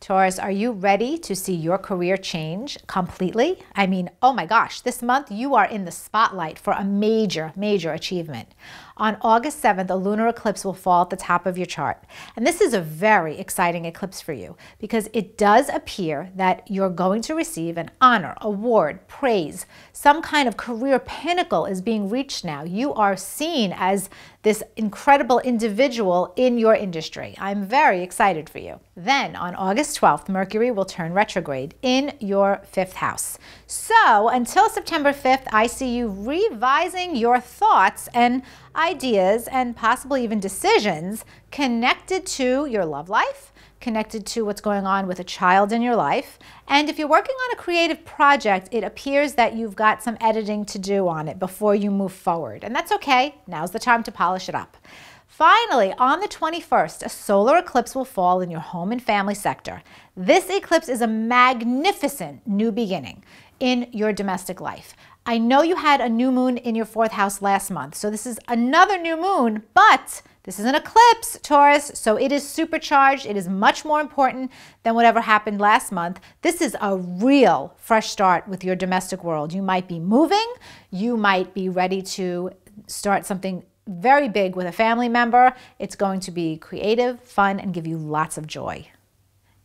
Taurus, are you ready to see your career change completely? I mean, oh my gosh, this month you are in the spotlight for a major, major achievement. On August 7th, a lunar eclipse will fall at the top of your chart. And this is a very exciting eclipse for you because it does appear that you're going to receive an honor, award, praise. Some kind of career pinnacle is being reached now. You are seen as this incredible individual in your industry. I'm very excited for you. Then on August 12th, Mercury will turn retrograde in your fifth house. So until September 5th, I see you revising your thoughts and ideas and possibly even decisions connected to your love life connected to what's going on with a child in your life. And if you're working on a creative project, it appears that you've got some editing to do on it before you move forward. And that's okay. Now's the time to polish it up. Finally, on the 21st, a solar eclipse will fall in your home and family sector. This eclipse is a magnificent new beginning in your domestic life. I know you had a new moon in your fourth house last month, so this is another new moon, but this is an eclipse, Taurus, so it is supercharged. It is much more important than whatever happened last month. This is a real fresh start with your domestic world. You might be moving, you might be ready to start something very big with a family member. It's going to be creative, fun, and give you lots of joy.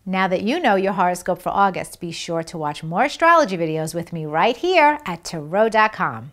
Now that you know your horoscope for August, be sure to watch more astrology videos with me right here at tarot.com.